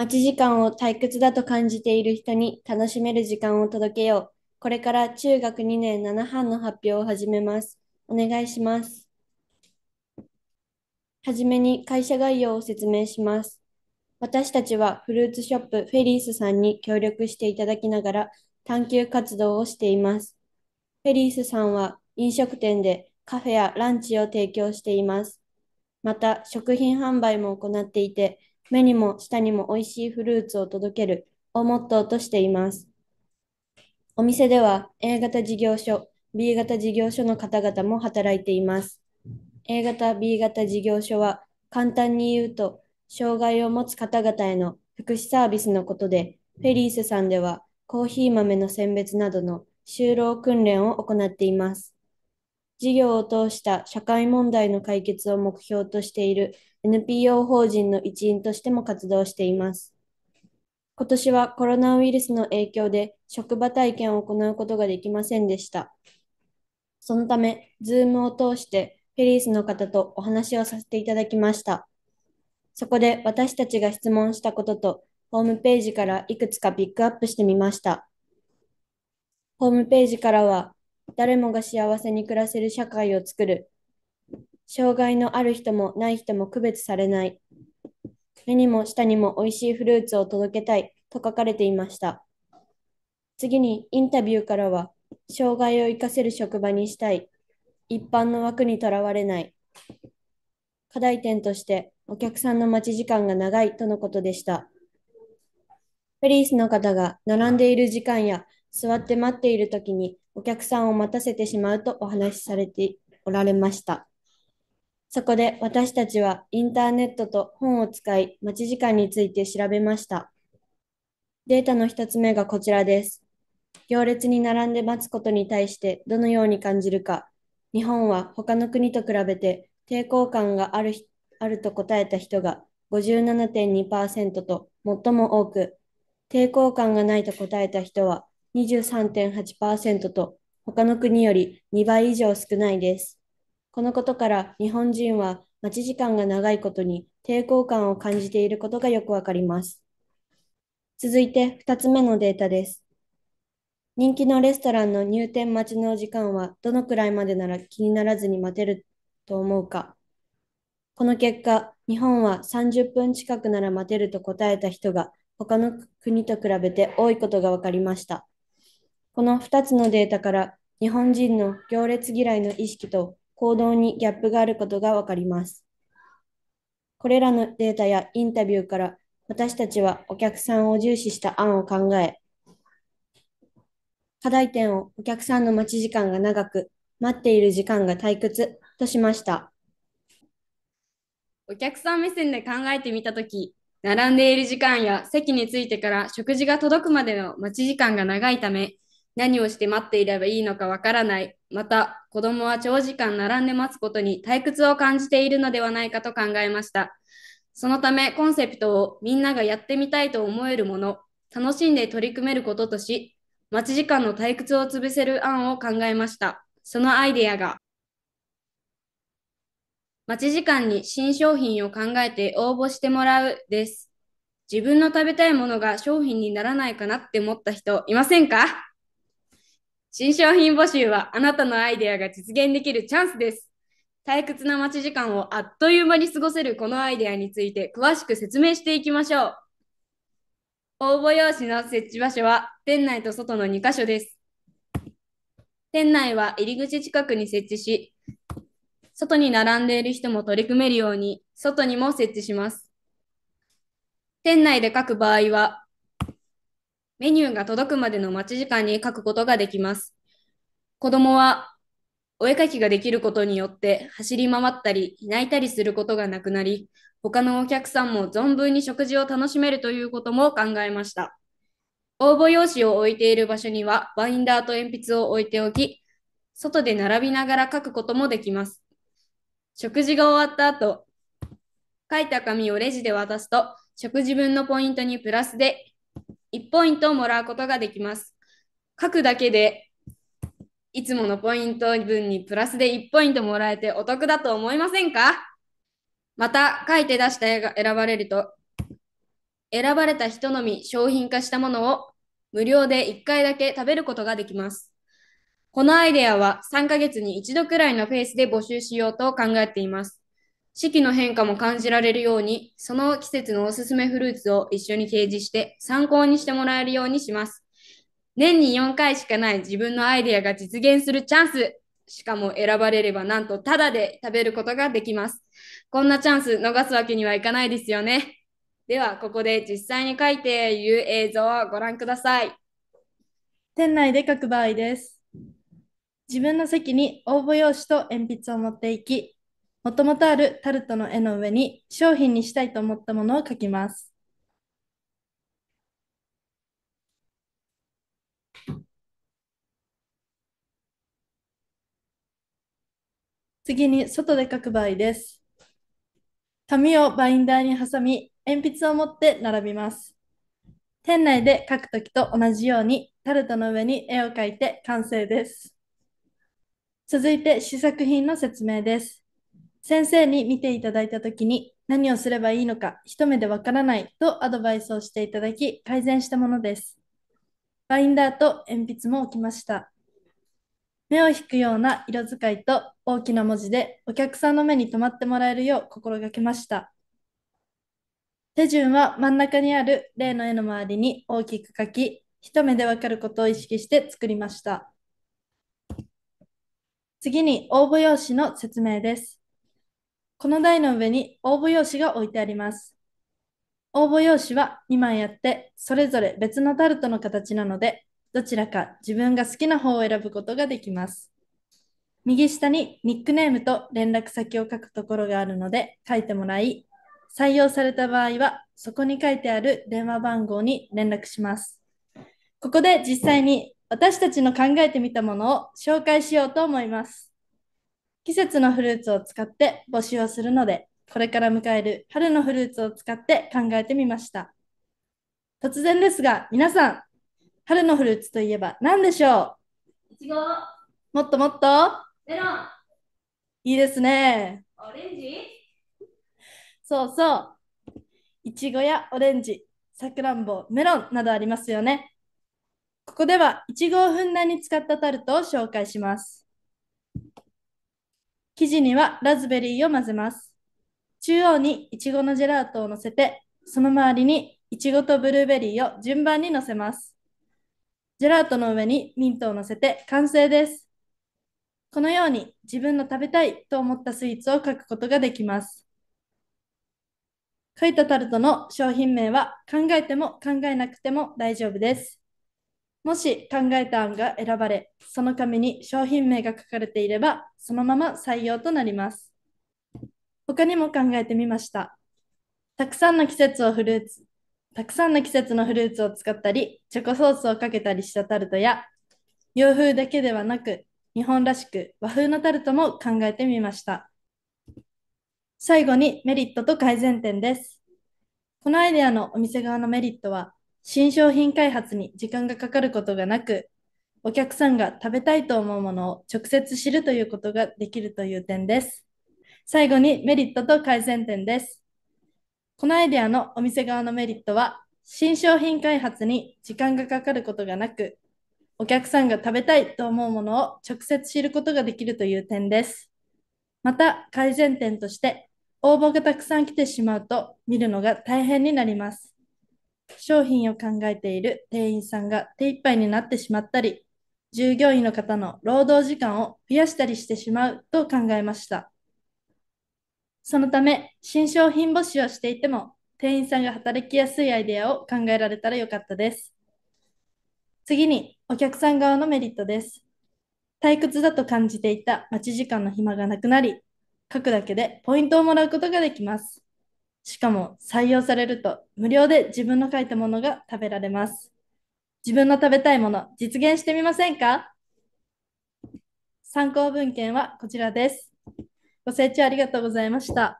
待ち時間を退屈だと感じている人に楽しめる時間を届けよう。これから中学2年7班の発表を始めます。お願いします。はじめに会社概要を説明します。私たちはフルーツショップフェリースさんに協力していただきながら探求活動をしています。フェリースさんは飲食店でカフェやランチを提供しています。また、食品販売も行っていて、目にも舌にも美味しいフルーツを届けるをモットーとしています。お店では A 型事業所、B 型事業所の方々も働いています。A 型、B 型事業所は簡単に言うと、障害を持つ方々への福祉サービスのことで、フェリースさんではコーヒー豆の選別などの就労訓練を行っています。事業を通した社会問題の解決を目標としている NPO 法人の一員としても活動しています。今年はコロナウイルスの影響で職場体験を行うことができませんでした。そのため、Zoom を通してフェリースの方とお話をさせていただきました。そこで私たちが質問したことと、ホームページからいくつかピックアップしてみました。ホームページからは、誰もが幸せに暮らせる社会を作る障害のある人もない人も区別されない。目にも下にも美味しいフルーツを届けたいと書かれていました。次にインタビューからは、障害を生かせる職場にしたい、一般の枠にとらわれない、課題点としてお客さんの待ち時間が長いとのことでした。フェリースの方が並んでいる時間や座って待っている時にお客さんを待たせてしまうとお話しされておられました。そこで私たちはインターネットと本を使い待ち時間について調べました。データの1つ目がこちらです。行列に並んで待つことに対してどのように感じるか、日本は他の国と比べて抵抗感があるあると答えた人が57.2%と最も多く、抵抗感がないと答えた人は23.8%と他の国より2倍以上少ないです。このことから日本人は待ち時間が長いことに抵抗感を感じていることがよくわかります。続いて2つ目のデータです。人気のレストランの入店待ちの時間はどのくらいまでなら気にならずに待てると思うか。この結果、日本は30分近くなら待てると答えた人が他の国と比べて多いことが分かりました。この2つのデータから日本人の行列嫌いの意識と行動にギャップがあることがわかります。これらのデータやインタビューから私たちはお客さんを重視した案を考え、課題点をお客さんの待ち時間が長く、待っている時間が退屈としました。お客さん目線で考えてみたとき、並んでいる時間や席に着いてから食事が届くまでの待ち時間が長いため、何をして待っていればいいのかわからないまた子供は長時間並んで待つことに退屈を感じているのではないかと考えましたそのためコンセプトをみんながやってみたいと思えるもの楽しんで取り組めることとし待ち時間の退屈を潰せる案を考えましたそのアイデアが待ち時間に新商品を考えて応募してもらうです自分の食べたいものが商品にならないかなって思った人いませんか新商品募集はあなたのアイデアが実現できるチャンスです。退屈な待ち時間をあっという間に過ごせるこのアイデアについて詳しく説明していきましょう。応募用紙の設置場所は店内と外の2カ所です。店内は入り口近くに設置し、外に並んでいる人も取り組めるように、外にも設置します。店内で書く場合は、メニューが届くまでの待ち時間に書くことができます。子供はお絵描きができることによって走り回ったり泣いたりすることがなくなり、他のお客さんも存分に食事を楽しめるということも考えました。応募用紙を置いている場所にはバインダーと鉛筆を置いておき、外で並びながら書くこともできます。食事が終わった後、書いた紙をレジで渡すと、食事分のポイントにプラスで1ポイントをもらうことができます。書くだけでいつものポイント分にプラスで1ポイントもらえてお得だと思いませんかまた書いて出した絵が選ばれると選ばれた人のみ商品化したものを無料で1回だけ食べることができます。このアイデアは3ヶ月に1度くらいのペースで募集しようと考えています。四季の変化も感じられるように、その季節のおすすめフルーツを一緒に掲示して参考にしてもらえるようにします。年に4回しかない自分のアイデアが実現するチャンス。しかも選ばれればなんとタダで食べることができます。こんなチャンス逃すわけにはいかないですよね。では、ここで実際に書いている映像をご覧ください。店内で書く場合です。自分の席に応募用紙と鉛筆を持っていき、もともとあるタルトの絵の上に商品にしたいと思ったものを描きます。次に外で描く場合です。紙をバインダーに挟み、鉛筆を持って並びます。店内で描くときと同じようにタルトの上に絵を描いて完成です。続いて試作品の説明です。先生に見ていただいたときに何をすればいいのか一目でわからないとアドバイスをしていただき改善したものです。バインダーと鉛筆も置きました。目を引くような色使いと大きな文字でお客さんの目に留まってもらえるよう心がけました。手順は真ん中にある例の絵の周りに大きく書き、一目でわかることを意識して作りました。次に応募用紙の説明です。この台の上に応募用紙が置いてあります。応募用紙は2枚あって、それぞれ別のタルトの形なので、どちらか自分が好きな方を選ぶことができます。右下にニックネームと連絡先を書くところがあるので書いてもらい、採用された場合はそこに書いてある電話番号に連絡します。ここで実際に私たちの考えてみたものを紹介しようと思います。季節のフルーツを使って募集をするので、これから迎える春のフルーツを使って考えてみました。突然ですが、皆さん、春のフルーツといえば何でしょういちご。もっともっとメロン。いいですね。オレンジそうそう。いちごやオレンジ、さくらんぼ、メロンなどありますよね。ここでは、いちごをふんだんに使ったタルトを紹介します。生地にはラズベリーを混ぜます。中央にいちごのジェラートを乗せて、その周りにいちごとブルーベリーを順番に乗せます。ジェラートの上にミントを乗せて完成です。このように自分の食べたいと思ったスイーツを書くことができます。書いたタルトの商品名は考えても考えなくても大丈夫です。もし考えた案が選ばれ、その紙に商品名が書かれていれば、そのまま採用となります。他にも考えてみました。たくさんの季節をフルーツ、たくさんの季節のフルーツを使ったり、チョコソースをかけたりしたタルトや、洋風だけではなく、日本らしく和風のタルトも考えてみました。最後にメリットと改善点です。このアイデアのお店側のメリットは、新商品開発に時間がかかることがなく、お客さんが食べたいと思うものを直接知るということができるという点です。最後にメリットと改善点です。このアイデアのお店側のメリットは、新商品開発に時間がかかることがなく、お客さんが食べたいと思うものを直接知ることができるという点です。また、改善点として、応募がたくさん来てしまうと見るのが大変になります。商品を考えている店員さんが手一杯になってしまったり、従業員の方の労働時間を増やしたりしてしまうと考えました。そのため、新商品募集をしていても、店員さんが働きやすいアイデアを考えられたらよかったです。次に、お客さん側のメリットです。退屈だと感じていた待ち時間の暇がなくなり、書くだけでポイントをもらうことができます。しかも採用されると無料で自分の書いたものが食べられます。自分の食べたいもの実現してみませんか参考文献はこちらです。ご清聴ありがとうございました。